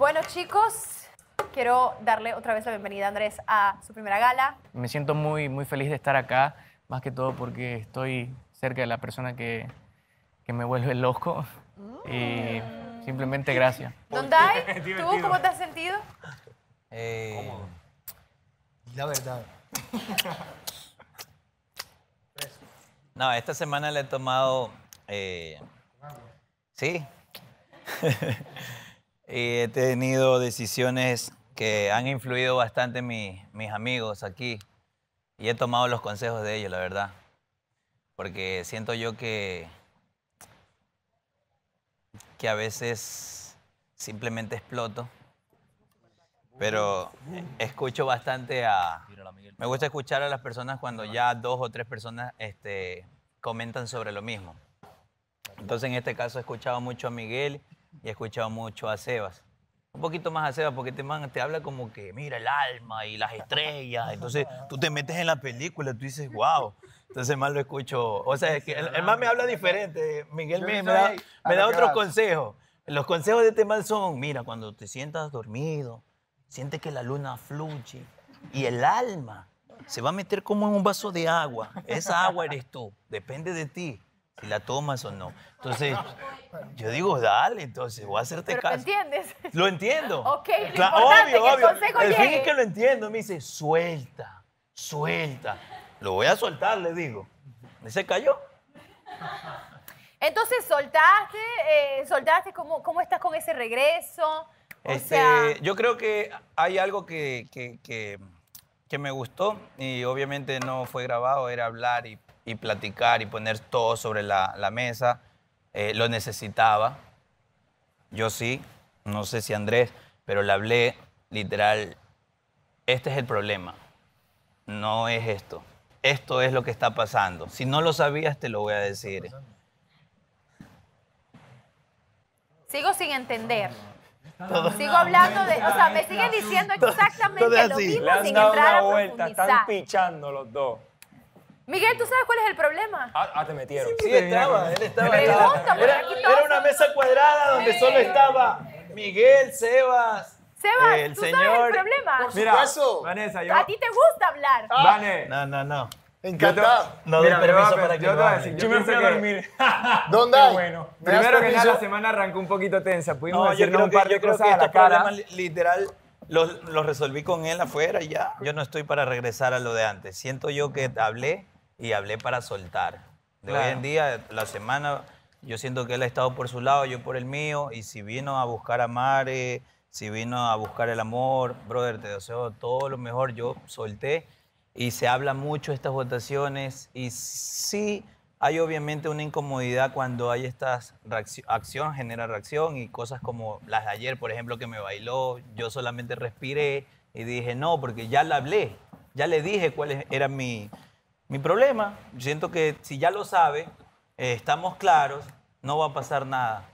Bueno, chicos, quiero darle otra vez la bienvenida a Andrés a su primera gala. Me siento muy, muy feliz de estar acá, más que todo porque estoy cerca de la persona que, me vuelve loco. Y mm. simplemente gracias. hay? ¿tú cómo te has sentido? Eh, la verdad. No, esta semana le he tomado. Eh, sí. y he tenido decisiones que han influido bastante mis amigos aquí y he tomado los consejos de ellos, la verdad. Porque siento yo que, que a veces simplemente exploto, pero escucho bastante a... Me gusta escuchar a las personas cuando ya dos o tres personas este, comentan sobre lo mismo. Entonces en este caso he escuchado mucho a Miguel y he escuchado mucho a Sebas. Un poquito más a Sebas porque este man te habla como que mira el alma y las estrellas. Entonces tú te metes en la película, tú dices, wow. Entonces más lo escucho. O sea, es que el, más me habla diferente. Miguel me, me da, otros consejos. Los consejos de este man son, mira, cuando te sientas dormido, siente que la luna fluye y el alma se va a meter como en un vaso de agua. Esa agua eres tú, depende de ti si la tomas o no. Entonces, yo digo, dale, entonces, voy a hacerte caso. ¿Lo entiendes? Lo entiendo. ok, lo obvio, que obvio. El, el fin es que lo entiendo. Me dice, suelta, suelta. Lo voy a soltar, le digo. me se cayó. Entonces, soltaste, eh, soltaste, ¿cómo, ¿cómo estás con ese regreso? Este, yo creo que hay algo que, que, me gustó y obviamente no fue grabado, era hablar y y platicar y poner todo sobre la, mesa. Eh, lo necesitaba. Yo sí, no sé si Andrés, pero le hablé literal, este es el problema, no es esto. Esto es lo que está pasando. Si no lo sabías, te lo voy a decir. Sigo sin entender. Sigo hablando de, o sea, me siguen diciendo exactamente lo mismo sin entrar están pichando los dos. Miguel, ¿tú sabes cuál es el problema? Ah, ah te metieron. Sí, estaba, él estaba. era, una mesa cuadrada donde solo estaba Miguel, Sebas. Sebas, el ¿tú señor... sabes el problema? Por Mira, supuesto. Vanessa, A ti te gusta hablar. Ah. No, no, no. Encantado. No doy permiso para que yo yo, me fui a dormir. ¿Dónde hay? Bueno, primero que nada, la semana arrancó un poquito tensa. Pudimos no, decirnos un par de cosas a este la cara. literal los, los resolví con él afuera y ya. Yo no estoy para regresar a lo de antes. Siento yo que hablé y hablé para soltar. De hoy en día, la semana, yo siento que él ha estado por su lado, yo por el mío, y si vino a buscar a Mare, si vino a buscar el amor, brother, te deseo todo lo mejor, yo solté, y se habla mucho estas votaciones, y sí hay obviamente una incomodidad cuando hay estas acción genera reacción y cosas como las de ayer, por ejemplo, que me bailó, yo solamente respiré y dije no, porque ya la hablé, ya le dije cuál era mi, mi problema, siento que si ya lo sabe, eh, estamos claros, no va a pasar nada.